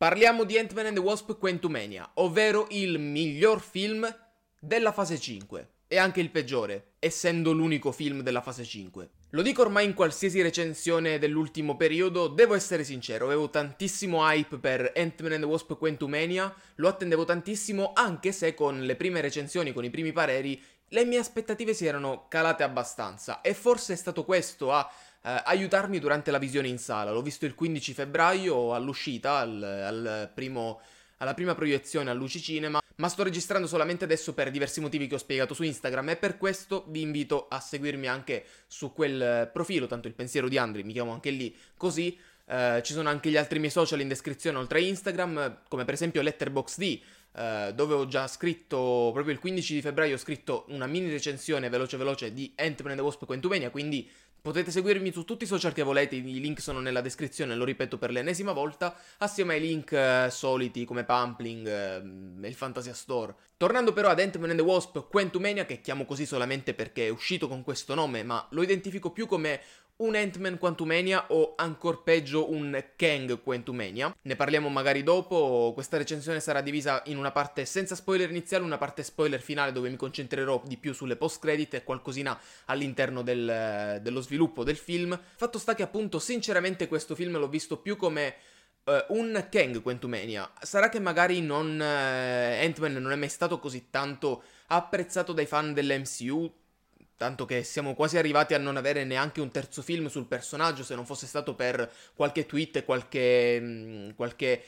Parliamo di Ant-Man and the Wasp Quantumania, ovvero il miglior film della fase 5 e anche il peggiore, essendo l'unico film della fase 5. Lo dico ormai in qualsiasi recensione dell'ultimo periodo, devo essere sincero, avevo tantissimo hype per Ant-Man and the Wasp Quantumania, lo attendevo tantissimo anche se con le prime recensioni, con i primi pareri, le mie aspettative si erano calate abbastanza e forse è stato questo a eh, aiutarmi durante la visione in sala. L'ho visto il 15 febbraio all'uscita, al, al primo, alla prima proiezione a Luci Cinema, ma sto registrando solamente adesso per diversi motivi che ho spiegato su Instagram e per questo vi invito a seguirmi anche su quel profilo, tanto il pensiero di Andri, mi chiamo anche lì così. Eh, ci sono anche gli altri miei social in descrizione oltre a Instagram, come per esempio Letterboxd, Uh, dove ho già scritto, proprio il 15 di febbraio ho scritto una mini recensione veloce veloce di Ant-Man and the Wasp Quantumania, quindi Potete seguirmi su tutti i social che volete, i link sono nella descrizione, lo ripeto per l'ennesima volta, assieme ai link eh, soliti come Pumpling ehm, e eh, il Fantasia Store. Tornando però ad Ant-Man and the Wasp, Quantumania, che chiamo così solamente perché è uscito con questo nome, ma lo identifico più come un Ant-Man Quantumania o ancor peggio un Kang Quantumania. Ne parliamo magari dopo, questa recensione sarà divisa in una parte senza spoiler iniziale, una parte spoiler finale dove mi concentrerò di più sulle post credit e qualcosina all'interno del, dello sviluppo del film. Fatto sta che appunto sinceramente questo film l'ho visto più come Uh, un Kang Quantumania. Sarà che magari non, uh, Ant-Man non è mai stato così tanto apprezzato dai fan dell'MCU, Tanto che siamo quasi arrivati a non avere neanche un terzo film sul personaggio se non fosse stato per qualche tweet e qualche, mm, qualche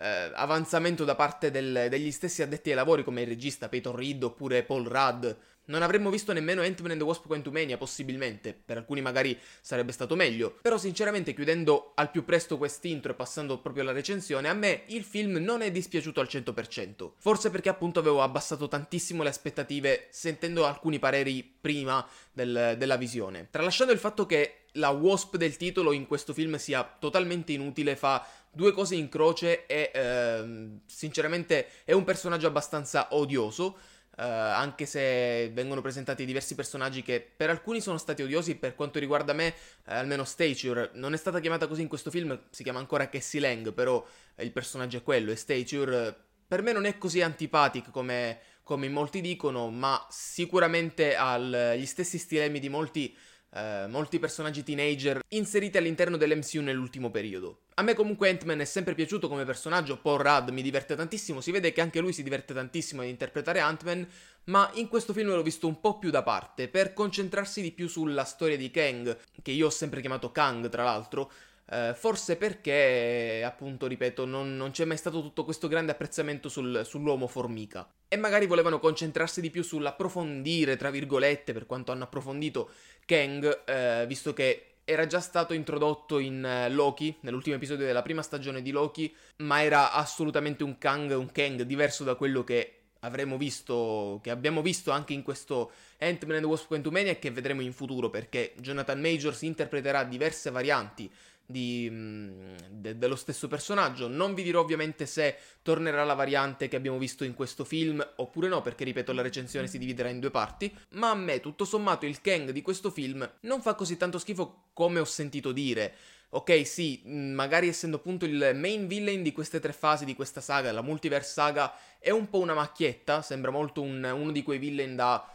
eh, avanzamento da parte del, degli stessi addetti ai lavori come il regista Peyton Reed oppure Paul Rudd. Non avremmo visto nemmeno Ant-Man and the Wasp Quantumania, possibilmente, per alcuni magari sarebbe stato meglio, però sinceramente chiudendo al più presto quest'intro e passando proprio alla recensione, a me il film non è dispiaciuto al 100%, forse perché appunto avevo abbassato tantissimo le aspettative sentendo alcuni pareri prima del, della visione. Tralasciando il fatto che la Wasp del titolo in questo film sia totalmente inutile fa due cose in croce e ehm, sinceramente è un personaggio abbastanza odioso. Eh, anche se vengono presentati diversi personaggi che per alcuni sono stati odiosi, per quanto riguarda me, eh, almeno Stature non è stata chiamata così in questo film, si chiama ancora Cassie Lang, però il personaggio è quello e Stature per me non è così antipatico come, come molti dicono, ma sicuramente ha gli stessi stilemi di molti eh, molti personaggi teenager inseriti all'interno dell'MCU nell'ultimo periodo. A me comunque Ant-Man è sempre piaciuto come personaggio, Paul Rudd mi diverte tantissimo, si vede che anche lui si diverte tantissimo ad interpretare Ant-Man, ma in questo film l'ho visto un po' più da parte, per concentrarsi di più sulla storia di Kang, che io ho sempre chiamato Kang tra l'altro, eh, forse perché, appunto, ripeto, non, non, c'è mai stato tutto questo grande apprezzamento sul, sull'uomo formica. E magari volevano concentrarsi di più sull'approfondire, tra virgolette, per quanto hanno approfondito Kang, eh, visto che era già stato introdotto in eh, Loki, nell'ultimo episodio della prima stagione di Loki, ma era assolutamente un Kang, un Kang diverso da quello che avremo visto, che abbiamo visto anche in questo Ant-Man and the Wasp Quantumania e che vedremo in futuro perché Jonathan Majors interpreterà diverse varianti di, mm, de, dello stesso personaggio. Non vi dirò ovviamente se tornerà la variante che abbiamo visto in questo film oppure no, perché ripeto la recensione si dividerà in due parti, ma a me tutto sommato il Kang di questo film non fa così tanto schifo come ho sentito dire. Ok, sì, mm, magari essendo appunto il main villain di queste tre fasi di questa saga, la multiverse saga, è un po' una macchietta, sembra molto un, uno di quei villain da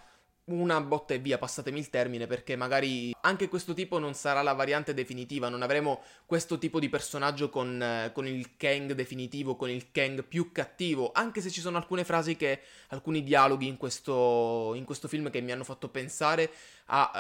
una botta e via, passatemi il termine, perché magari anche questo tipo non sarà la variante definitiva, non avremo questo tipo di personaggio con, eh, con, il Kang definitivo, con il Kang più cattivo, anche se ci sono alcune frasi che, alcuni dialoghi in questo, in questo film che mi hanno fatto pensare a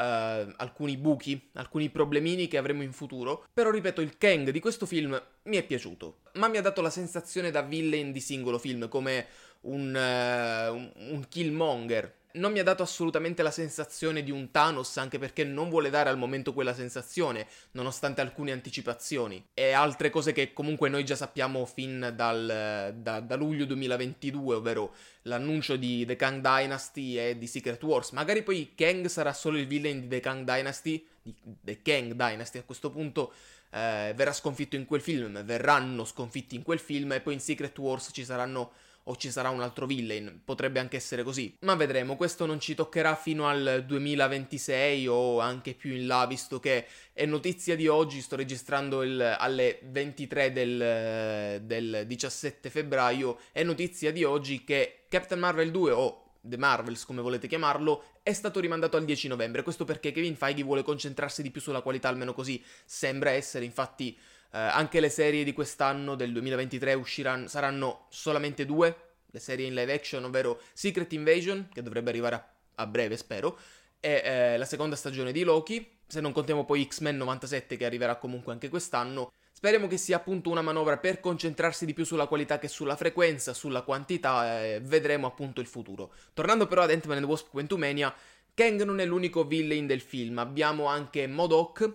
eh, alcuni buchi, alcuni problemini che avremo in futuro, però ripeto, il Kang di questo film mi è piaciuto, ma mi ha dato la sensazione da villain di singolo film, come un, eh, un, un Killmonger, non mi ha dato assolutamente la sensazione di un Thanos, anche perché non vuole dare al momento quella sensazione, nonostante alcune anticipazioni e altre cose che comunque noi già sappiamo fin dal, da, da luglio 2022, ovvero l'annuncio di The Kang Dynasty e di Secret Wars. Magari poi Kang sarà solo il villain di The Kang Dynasty, di The Kang Dynasty a questo punto. Eh, verrà sconfitto in quel film, verranno sconfitti in quel film e poi in Secret Wars ci saranno o ci sarà un altro villain, potrebbe anche essere così. Ma vedremo, questo non ci toccherà fino al 2026 o anche più in là, visto che è notizia di oggi, sto registrando il, alle 23 del, del 17 febbraio, è notizia di oggi che Captain Marvel 2 o oh, The Marvels, come volete chiamarlo, è stato rimandato al 10 novembre. Questo perché Kevin Feige vuole concentrarsi di più sulla qualità, almeno così sembra essere. Infatti, eh, anche le serie di quest'anno, del 2023, usciranno, saranno solamente due, le serie in live action, ovvero Secret Invasion, che dovrebbe arrivare a, a breve, spero, e eh, la seconda stagione di Loki, se non contiamo poi X-Men 97 che arriverà comunque anche quest'anno. Speriamo che sia appunto una manovra per concentrarsi di più sulla qualità che sulla frequenza, sulla quantità, eh, vedremo appunto il futuro. Tornando però ad Ant-Man and Wasp Quantumania, Kang non è l'unico villain del film, abbiamo anche Modoc,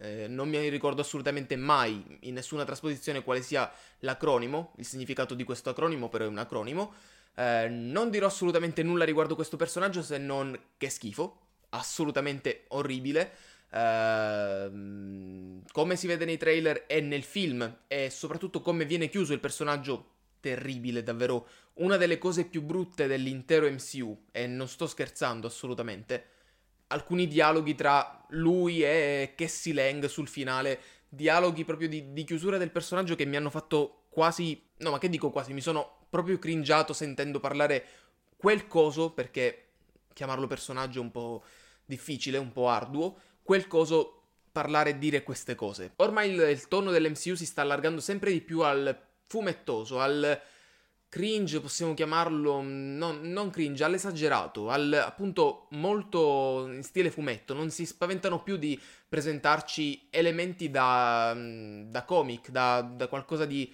eh, non mi ricordo assolutamente mai in nessuna trasposizione quale sia l'acronimo, il significato di questo acronimo, però è un acronimo. Eh, non dirò assolutamente nulla riguardo questo personaggio se non che schifo, assolutamente orribile. Uh, come si vede nei trailer e nel film e soprattutto come viene chiuso il personaggio terribile davvero una delle cose più brutte dell'intero MCU e non sto scherzando assolutamente alcuni dialoghi tra lui e Cassie Lang sul finale, dialoghi proprio di, di chiusura del personaggio che mi hanno fatto quasi, no ma che dico quasi, mi sono proprio cringiato sentendo parlare quel coso, perché chiamarlo personaggio è un po' difficile, un po' arduo, quel coso parlare e dire queste cose. Ormai il, il, tono dell'MCU si sta allargando sempre di più al fumettoso, al cringe, possiamo chiamarlo, mm, non, non cringe, all'esagerato, al appunto molto in stile fumetto, non si spaventano più di presentarci elementi da, mm, da comic, da, da qualcosa di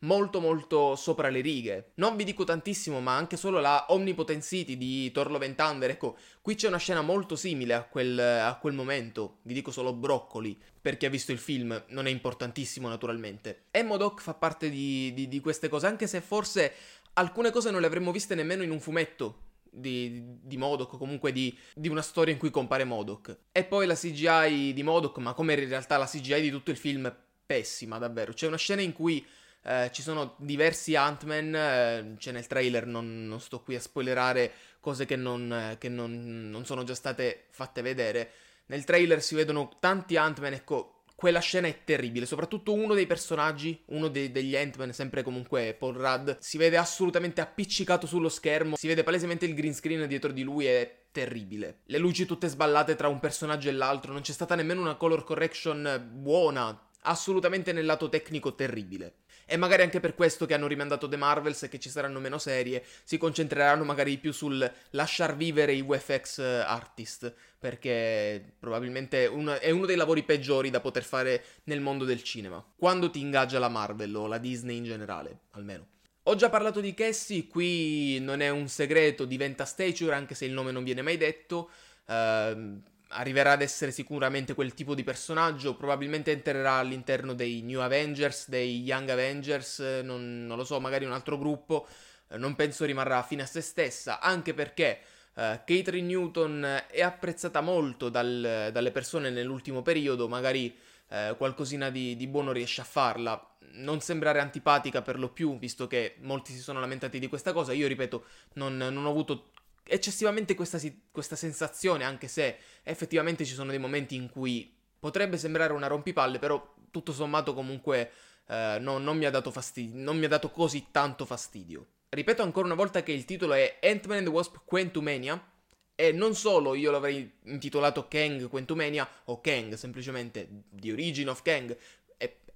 molto molto sopra le righe. Non vi dico tantissimo, ma anche solo la Omnipotensity di Torlo Ventander, ecco, qui c'è una scena molto simile a quel, a quel momento, vi dico solo broccoli, per chi ha visto il film, non è importantissimo naturalmente. E Modoc fa parte di, di, di queste cose, anche se forse alcune cose non le avremmo viste nemmeno in un fumetto, di, di Modoc, comunque di, di, una storia in cui compare Modoc. E poi la CGI di Modoc, ma come in realtà la CGI di tutto il film, pessima davvero. C'è una scena in cui eh, ci sono diversi Ant-Man, eh, c'è cioè nel trailer, non, non, sto qui a spoilerare cose che, non, eh, che non, non, sono già state fatte vedere. Nel trailer si vedono tanti Ant-Man, ecco, quella scena è terribile, soprattutto uno dei personaggi, uno dei, degli Ant-Man, sempre comunque Paul Rudd, si vede assolutamente appiccicato sullo schermo, si vede palesemente il green screen dietro di lui e terribile. Le luci tutte sballate tra un personaggio e l'altro, non c'è stata nemmeno una color correction buona, assolutamente nel lato tecnico terribile. E magari anche per questo che hanno rimandato The Marvels e che ci saranno meno serie, si concentreranno magari più sul lasciar vivere i UFX eh, artist, perché probabilmente una, è uno dei lavori peggiori da poter fare nel mondo del cinema. Quando ti ingaggia la Marvel o la Disney in generale, almeno. Ho già parlato di Cassie, qui non è un segreto, diventa Stature anche se il nome non viene mai detto. Uh, arriverà ad essere sicuramente quel tipo di personaggio, probabilmente entrerà all'interno dei New Avengers, dei Young Avengers, non, non lo so, magari un altro gruppo, eh, non penso rimarrà fine a se stessa, anche perché uh, Catherine Newton è apprezzata molto dal, dalle persone nell'ultimo periodo, magari uh, qualcosina di, di buono riesce a farla, non sembrare antipatica per lo più, visto che molti si sono lamentati di questa cosa, io ripeto, non, non ho avuto eccessivamente questa, questa sensazione, anche se effettivamente ci sono dei momenti in cui potrebbe sembrare una rompipalle, però tutto sommato comunque eh, no, non, mi ha dato fastidio, non mi ha dato così tanto fastidio. Ripeto ancora una volta che il titolo è Ant-Man and the Wasp Quentumania, e non solo io l'avrei intitolato Kang Quentumania, o Kang semplicemente, The Origin of Kang,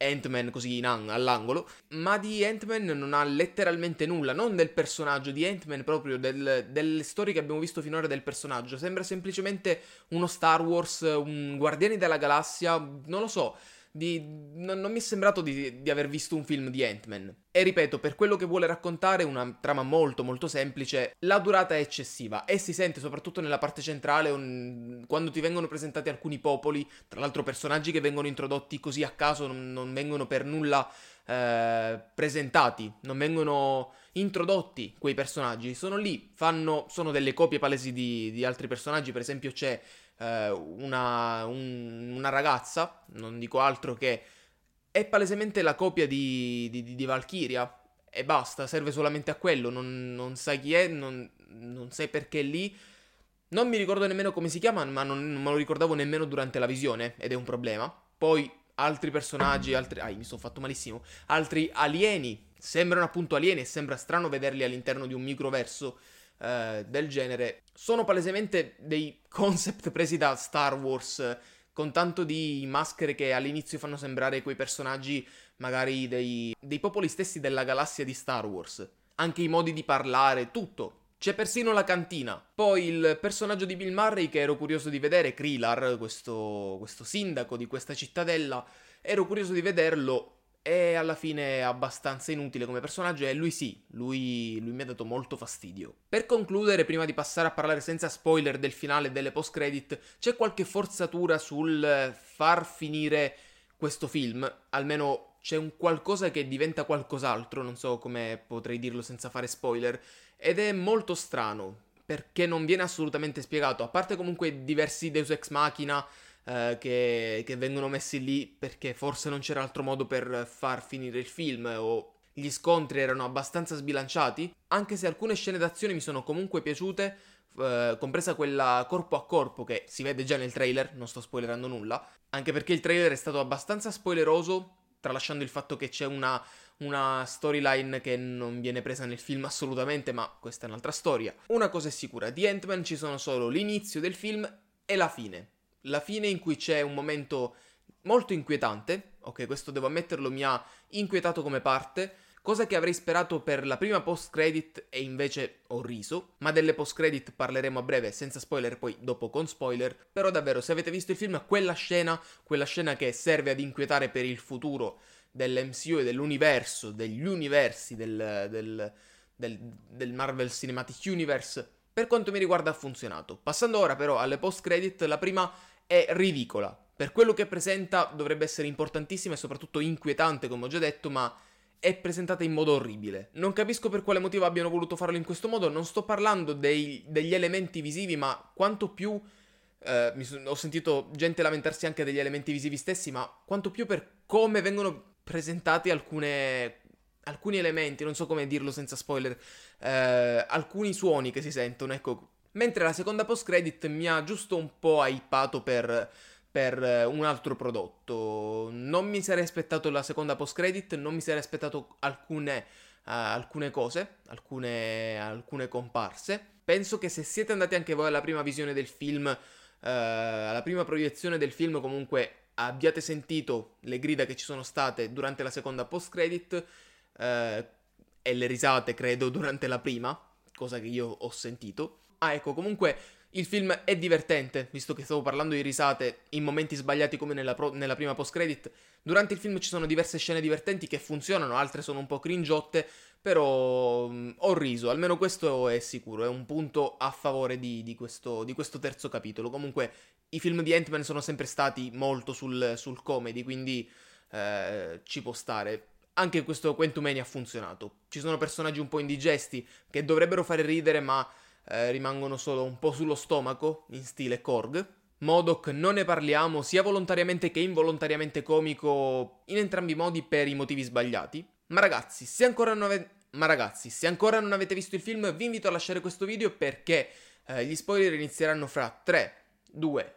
Ant-Man così in an- all'angolo, ma di Ant-Man non ha letteralmente nulla, non del personaggio di Ant-Man proprio, del, delle storie che abbiamo visto finora del personaggio, sembra semplicemente uno Star Wars, un Guardiani della Galassia, non lo so, di... non, non mi è sembrato di, di aver visto un film di Ant-Man. E ripeto, per quello che vuole raccontare, una trama molto molto semplice, la durata è eccessiva e si sente soprattutto nella parte centrale un... quando ti vengono presentati alcuni popoli, tra l'altro personaggi che vengono introdotti così a caso, non, non vengono per nulla eh, presentati, non vengono introdotti quei personaggi, sono lì, fanno, sono delle copie palesi di, di altri personaggi, per esempio c'è eh, una, un, una, ragazza, non dico altro che è palesemente la copia di, di, di Valkyria e basta, serve solamente a quello, non, non sai chi è, non, non, sai perché è lì. Non mi ricordo nemmeno come si chiama, ma non, non, me lo ricordavo nemmeno durante la visione ed è un problema. Poi altri personaggi, altri... Ai, mi sono fatto malissimo. Altri alieni, sembrano appunto alieni e sembra strano vederli all'interno di un microverso eh, del genere sono palesemente dei concept presi da Star Wars con tanto di maschere che all'inizio fanno sembrare quei personaggi magari dei, dei popoli stessi della galassia di Star Wars. Anche i modi di parlare, tutto. C'è persino la cantina. Poi il personaggio di Bill Murray che ero curioso di vedere, Krilar, questo, questo sindaco di questa cittadella, ero curioso di vederlo è alla fine abbastanza inutile come personaggio e lui sì, lui, lui, mi ha dato molto fastidio. Per concludere, prima di passare a parlare senza spoiler del finale delle post-credit, c'è qualche forzatura sul far finire questo film, almeno c'è un qualcosa che diventa qualcos'altro, non so come potrei dirlo senza fare spoiler, ed è molto strano, perché non viene assolutamente spiegato, a parte comunque diversi Deus Ex Machina, eh, che, che vengono messi lì perché forse non c'era altro modo per far finire il film o gli scontri erano abbastanza sbilanciati, anche se alcune scene d'azione mi sono comunque piaciute, eh, compresa quella corpo a corpo che si vede già nel trailer, non sto spoilerando nulla, anche perché il trailer è stato abbastanza spoileroso, tralasciando il fatto che c'è una, una storyline che non viene presa nel film assolutamente, ma questa è un'altra storia. Una cosa è sicura, di Ant-Man ci sono solo l'inizio del film e la fine la fine in cui c'è un momento molto inquietante, ok, questo devo ammetterlo mi ha inquietato come parte, cosa che avrei sperato per la prima post credit e invece ho riso, ma delle post credit parleremo a breve senza spoiler, poi dopo con spoiler, però davvero se avete visto il film quella scena, quella scena che serve ad inquietare per il futuro dell'MCU e dell'universo, degli universi del, del, del, del Marvel Cinematic Universe, per quanto mi riguarda ha funzionato. Passando ora però alle post credit, la prima è ridicola. Per quello che presenta dovrebbe essere importantissima e soprattutto inquietante, come ho già detto, ma è presentata in modo orribile. Non capisco per quale motivo abbiano voluto farlo in questo modo, non sto parlando dei, degli elementi visivi, ma quanto più... Eh, son, ho sentito gente lamentarsi anche degli elementi visivi stessi, ma quanto più per come vengono presentati alcune, alcuni elementi, non so come dirlo senza spoiler, eh, alcuni suoni che si sentono, ecco, Mentre la seconda post credit mi ha giusto un po' hypato per, per eh, un altro prodotto. Non mi sarei aspettato la seconda post credit, non mi sarei aspettato alcune, uh, alcune cose, alcune, alcune, comparse. Penso che se siete andati anche voi alla prima visione del film, uh, alla prima proiezione del film, comunque abbiate sentito le grida che ci sono state durante la seconda post credit uh, e le risate, credo, durante la prima, cosa che io ho sentito. Ah, ecco, comunque il film è divertente, visto che stavo parlando di risate in momenti sbagliati come nella, pro- nella prima post-credit. Durante il film ci sono diverse scene divertenti che funzionano, altre sono un po' cringiotte, però mh, mm, ho riso, almeno questo è sicuro, è un punto a favore di, di, questo, di questo, terzo capitolo. Comunque i film di Ant-Man sono sempre stati molto sul, sul comedy, quindi eh, ci può stare. Anche questo Quantumania ha funzionato. Ci sono personaggi un po' indigesti che dovrebbero fare ridere, ma eh, rimangono solo un po' sullo stomaco, in stile Korg. Modoc non ne parliamo sia volontariamente che involontariamente comico in entrambi i modi per i motivi sbagliati. Ma ragazzi, se ancora non, ave- ragazzi, se ancora non avete visto il film vi invito a lasciare questo video perché eh, gli spoiler inizieranno fra 3, 2,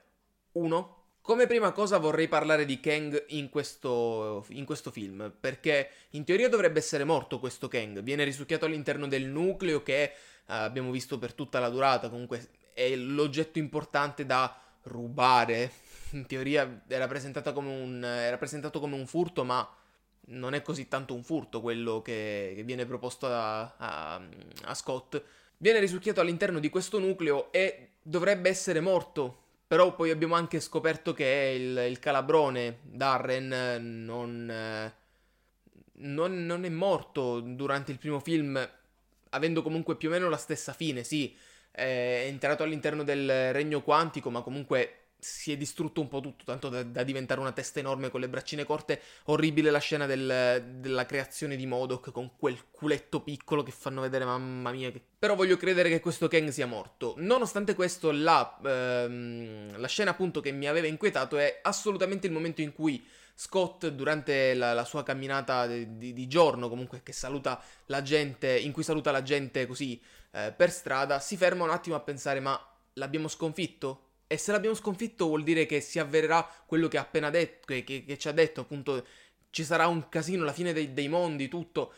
1 come prima cosa vorrei parlare di Kang in questo, in questo, film, perché in teoria dovrebbe essere morto questo Kang, viene risucchiato all'interno del nucleo che eh, abbiamo visto per tutta la durata, comunque è l'oggetto importante da rubare, in teoria era, come un, era presentato come un furto, ma non è così tanto un furto quello che, che viene proposto a, a, a Scott. Viene risucchiato all'interno di questo nucleo e dovrebbe essere morto però poi abbiamo anche scoperto che il, il calabrone Darren eh, non, eh, non, non, è morto durante il primo film, avendo comunque più o meno la stessa fine, sì. È entrato all'interno del regno quantico, ma comunque si è distrutto un po' tutto, tanto da, da, diventare una testa enorme con le braccine corte. Orribile la scena del, della creazione di Modoc con quel culetto piccolo che fanno vedere, mamma mia. Che... Però voglio credere che questo Kang sia morto. Nonostante questo, la, ehm, la scena appunto che mi aveva inquietato è assolutamente il momento in cui Scott durante la, la sua camminata di, di, di, giorno, comunque che saluta la gente, in cui saluta la gente così eh, per strada, si ferma un attimo a pensare ma l'abbiamo sconfitto? E se l'abbiamo sconfitto vuol dire che si avvererà quello che ha appena detto, che, che, che ci ha detto appunto ci sarà un casino, la fine dei, dei mondi, tutto.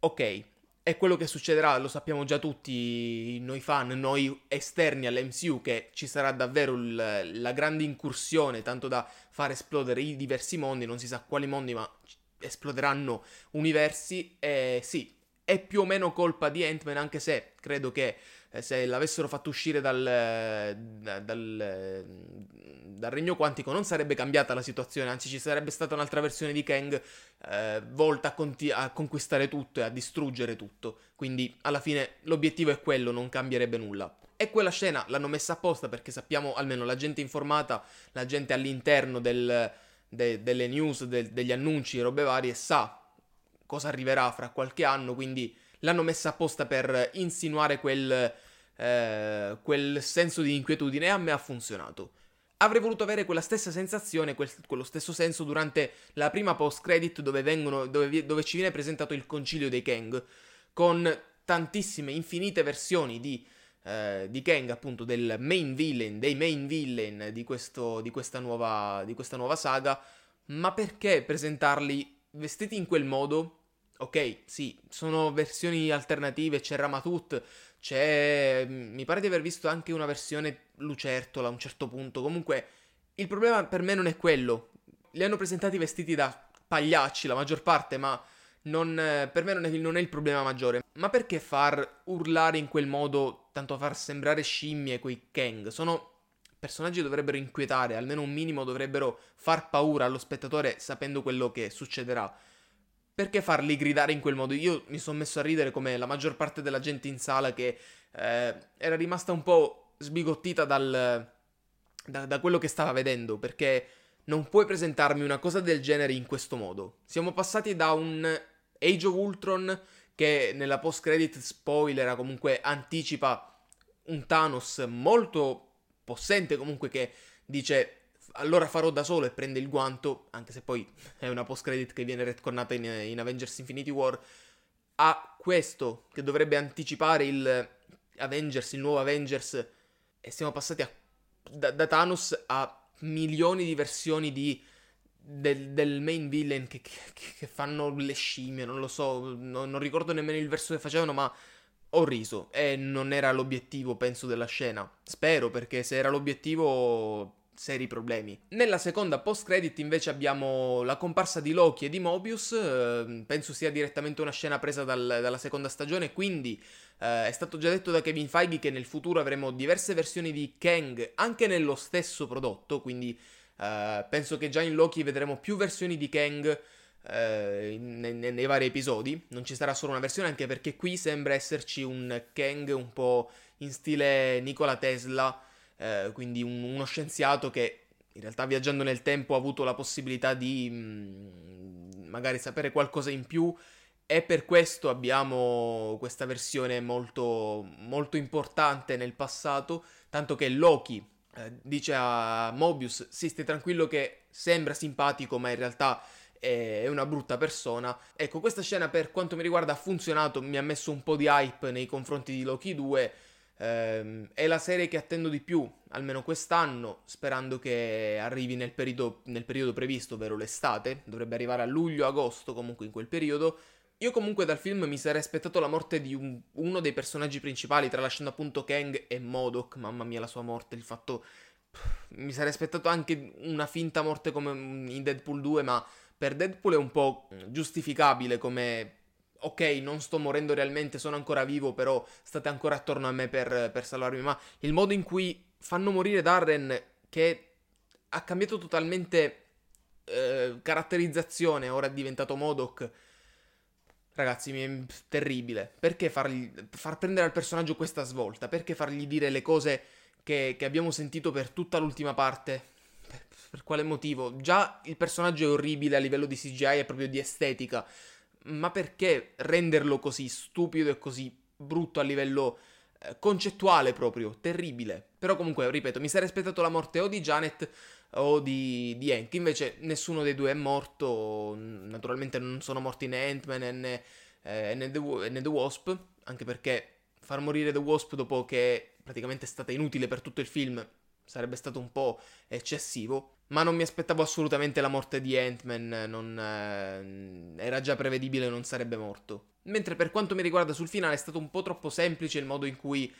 Ok, è quello che succederà, lo sappiamo già tutti noi fan, noi esterni all'MCU, che ci sarà davvero il, la grande incursione, tanto da far esplodere i diversi mondi, non si sa quali mondi, ma esploderanno universi. E eh, sì, è più o meno colpa di Ant-Man, anche se credo che eh, se l'avessero fatto uscire dal, dal, dal, regno quantico non sarebbe cambiata la situazione, anzi ci sarebbe stata un'altra versione di Kang eh, volta a, conti- a, conquistare tutto e a distruggere tutto. Quindi alla fine l'obiettivo è quello, non cambierebbe nulla. E quella scena l'hanno messa apposta perché sappiamo, almeno la gente informata, la gente all'interno del, de, delle news, de, degli annunci, robe varie, sa cosa arriverà fra qualche anno, quindi l'hanno messa apposta per insinuare quel eh, quel senso di inquietudine a me ha funzionato. Avrei voluto avere quella stessa sensazione, quel, quello stesso senso durante la prima post-credit dove, vengono, dove, dove ci viene presentato il concilio dei Kang, con tantissime, infinite versioni di eh, di Kang, appunto, del main villain, dei main villain di, questo, di, questa nuova, di questa nuova saga, ma perché presentarli vestiti in quel modo ok, sì, sono versioni alternative, c'è Ramatut, c'è... Mm, mi pare di aver visto anche una versione lucertola a un certo punto, comunque il problema per me non è quello, li hanno presentati vestiti da pagliacci la maggior parte, ma non, eh, per me non è, non è il problema maggiore. Ma perché far urlare in quel modo, tanto far sembrare scimmie quei Kang? Sono personaggi che dovrebbero inquietare, almeno un minimo dovrebbero far paura allo spettatore sapendo quello che succederà perché farli gridare in quel modo? Io mi sono messo a ridere come la maggior parte della gente in sala che eh, era rimasta un po' sbigottita dal, da, da, quello che stava vedendo, perché non puoi presentarmi una cosa del genere in questo modo. Siamo passati da un Age of Ultron che nella post-credit spoiler comunque anticipa un Thanos molto possente comunque che dice allora farò da solo e prende il guanto, anche se poi è una post credit che viene retconnata in, in Avengers Infinity War, a questo che dovrebbe anticipare il Avengers, il nuovo Avengers, e siamo passati a, da, da, Thanos a milioni di versioni di, del, del, main villain che, che, che, fanno le scimmie, non lo so, no, non ricordo nemmeno il verso che facevano, ma ho riso e non era l'obiettivo, penso, della scena. Spero perché se era l'obiettivo seri problemi. Nella seconda post-credit invece abbiamo la comparsa di Loki e di Mobius, eh, penso sia direttamente una scena presa dal, dalla seconda stagione, quindi eh, è stato già detto da Kevin Feige che nel futuro avremo diverse versioni di Kang anche nello stesso prodotto, quindi eh, penso che già in Loki vedremo più versioni di Kang. Eh, nei, nei, vari episodi. Non ci sarà solo una versione, anche perché qui sembra esserci un Kang un po' in stile Nikola Tesla, eh, quindi un, uno scienziato che in realtà viaggiando nel tempo ha avuto la possibilità di mh, mm, magari sapere qualcosa in più e per questo abbiamo questa versione molto, molto importante nel passato, tanto che Loki eh, dice a Mobius, sì stai tranquillo che sembra simpatico ma in realtà è una brutta persona. Ecco, questa scena per quanto mi riguarda ha funzionato, mi ha messo un po' di hype nei confronti di Loki 2, Ehm, è la serie che attendo di più, almeno quest'anno, sperando che arrivi nel periodo, nel periodo previsto, ovvero l'estate, dovrebbe arrivare a luglio-agosto, comunque in quel periodo. Io comunque dal film mi sarei aspettato la morte di un, uno dei personaggi principali, tralasciando appunto Kang e Modok. mamma mia la sua morte, il fatto... mi sarei aspettato anche una finta morte come in Deadpool 2, ma per Deadpool è un po' giustificabile come ok, non sto morendo realmente, sono ancora vivo, però state ancora attorno a me per, per salvarmi. Ma il modo in cui fanno morire Darren, che ha cambiato totalmente eh, caratterizzazione, ora è diventato Modoc. Ragazzi, mi è terribile. Perché fargli, far prendere al personaggio questa svolta? Perché fargli dire le cose che, che abbiamo sentito per tutta l'ultima parte? Per, per quale motivo? Già il personaggio è orribile a livello di CGI e proprio di estetica ma perché renderlo così stupido e così brutto a livello eh, concettuale proprio, terribile. Però comunque, ripeto, mi sarei aspettato la morte o di Janet o di, di Hank, invece nessuno dei due è morto, naturalmente non sono morti né Ant-Man né, eh, né, The, né The Wasp, anche perché far morire The Wasp dopo che praticamente è stata inutile per tutto il film sarebbe stato un po' eccessivo. Ma non mi aspettavo assolutamente la morte di Ant-Man, non, eh, era già prevedibile, non sarebbe morto. Mentre per quanto mi riguarda sul finale è stato un po' troppo semplice il modo in cui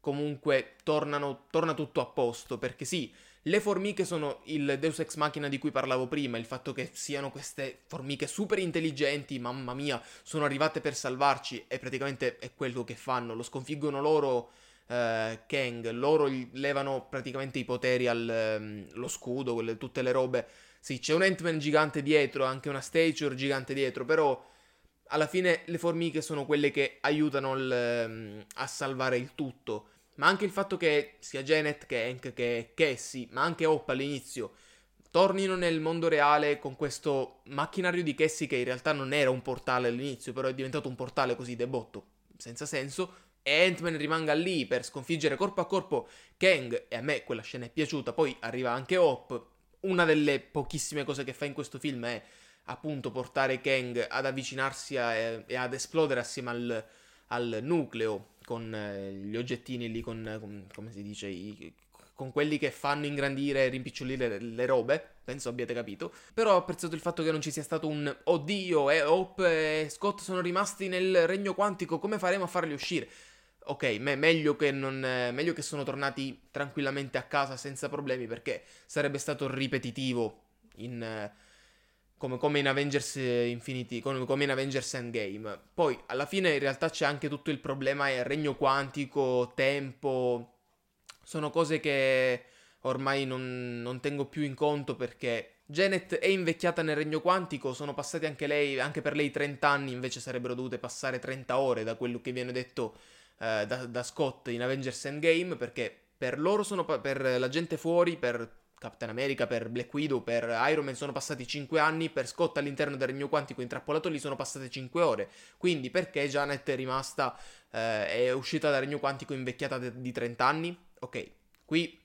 comunque tornano, torna tutto a posto, perché sì, le formiche sono il Deus Ex Machina di cui parlavo prima, il fatto che siano queste formiche super intelligenti, mamma mia, sono arrivate per salvarci e praticamente è quello che fanno, lo sconfiggono loro eh, Kang, loro levano praticamente i poteri allo ehm, scudo, quelle, tutte le robe. Sì, c'è un Ant-Man gigante dietro, anche una Stature gigante dietro, però alla fine le formiche sono quelle che aiutano il, ehm, a salvare il tutto. Ma anche il fatto che sia Janet che Hank che Cassie, ma anche Hope all'inizio, tornino nel mondo reale con questo macchinario di Cassie che in realtà non era un portale all'inizio, però è diventato un portale così debotto, senza senso, e Ant-Man rimanga lì per sconfiggere corpo a corpo Kang, e a me quella scena è piaciuta, poi arriva anche Hop, una delle pochissime cose che fa in questo film è appunto portare Kang ad avvicinarsi a, e ad esplodere assieme al, al nucleo con eh, gli oggettini lì, con, con come si dice, i, con quelli che fanno ingrandire e rimpicciolire le, le, robe, penso abbiate capito. Però ho apprezzato il fatto che non ci sia stato un oddio, e eh, Hope e Scott sono rimasti nel regno quantico, come faremo a farli uscire? ok, me- meglio, che non, eh, meglio che sono tornati tranquillamente a casa senza problemi perché sarebbe stato ripetitivo in, eh, come, come, in Avengers Infinity, come, come in Avengers Endgame. Poi alla fine in realtà c'è anche tutto il problema è eh, regno quantico, tempo, sono cose che ormai non, non tengo più in conto perché Janet è invecchiata nel regno quantico, sono passati anche, lei, anche per lei 30 anni, invece sarebbero dovute passare 30 ore da quello che viene detto eh, da, da, Scott in Avengers Endgame perché per loro sono pa- per la gente fuori, per Captain America, per Black Widow, per Iron Man sono passati 5 anni, per Scott all'interno del regno quantico intrappolato lì sono passate 5 ore. Quindi perché Janet è rimasta, eh, è uscita dal regno quantico invecchiata de- di 30 anni? Ok, qui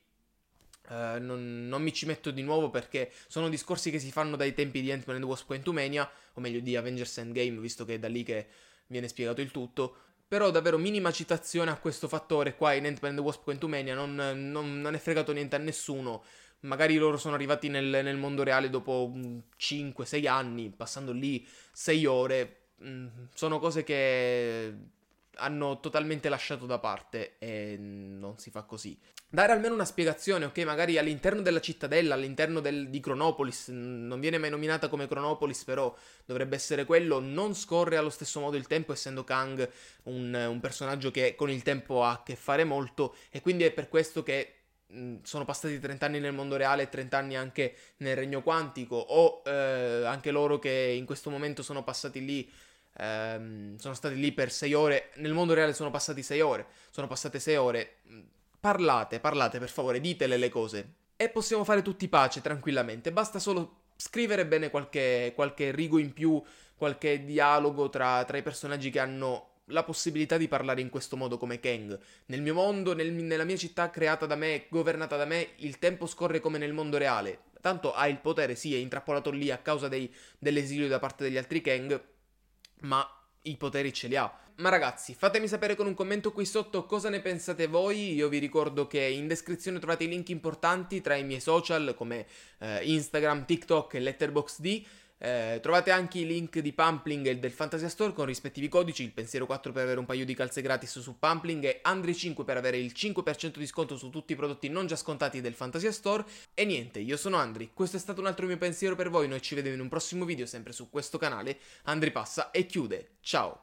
eh, non, non, mi ci metto di nuovo perché sono discorsi che si fanno dai tempi di Ant-Man and Wasp Quantumania, o meglio di Avengers Endgame, visto che è da lì che viene spiegato il tutto. Però davvero minima citazione a questo fattore qua in Ant-Man and the Wasp Quantumania, non, non, non è fregato niente a nessuno. Magari loro sono arrivati nel, nel mondo reale dopo 5-6 mm, anni, passando lì 6 ore. Mm, sono cose che hanno totalmente lasciato da parte e non si fa così. Dare almeno una spiegazione, ok? Magari all'interno della cittadella, all'interno del, di Cronopolis, non viene mai nominata come Cronopolis, però dovrebbe essere quello. Non scorre allo stesso modo il tempo, essendo Kang un, un personaggio che con il tempo ha a che fare molto, e quindi è per questo che sono passati 30 anni nel mondo reale e 30 anni anche nel regno quantico o eh, anche loro che in questo momento sono passati lì ehm, sono stati lì per 6 ore, nel mondo reale sono passati 6 ore, sono passate 6 ore, mm, parlate, parlate per favore, ditele le cose. E possiamo fare tutti pace tranquillamente, basta solo scrivere bene qualche, qualche rigo in più, qualche dialogo tra, tra i personaggi che hanno la possibilità di parlare in questo modo come Kang. Nel mio mondo, nel, nella mia città creata da me, governata da me, il tempo scorre come nel mondo reale. Tanto ha il potere, sì, è intrappolato lì a causa dei, dell'esilio da parte degli altri Kang, ma i poteri ce li ha. Ma ragazzi, fatemi sapere con un commento qui sotto cosa ne pensate voi. Io vi ricordo che in descrizione trovate i link importanti tra i miei social come eh, Instagram, TikTok e Letterboxd eh, trovate anche i link di Pampling e del Fantasia Store con rispettivi codici, il pensiero 4 per avere un paio di calze gratis su Pampling e Andre 5 per avere il 5% di sconto su tutti i prodotti non già scontati del Fantasia Store. E niente, io sono Andri, questo è stato un altro mio pensiero per voi, noi ci vediamo in un prossimo video sempre su questo canale. Andri passa e chiude, ciao!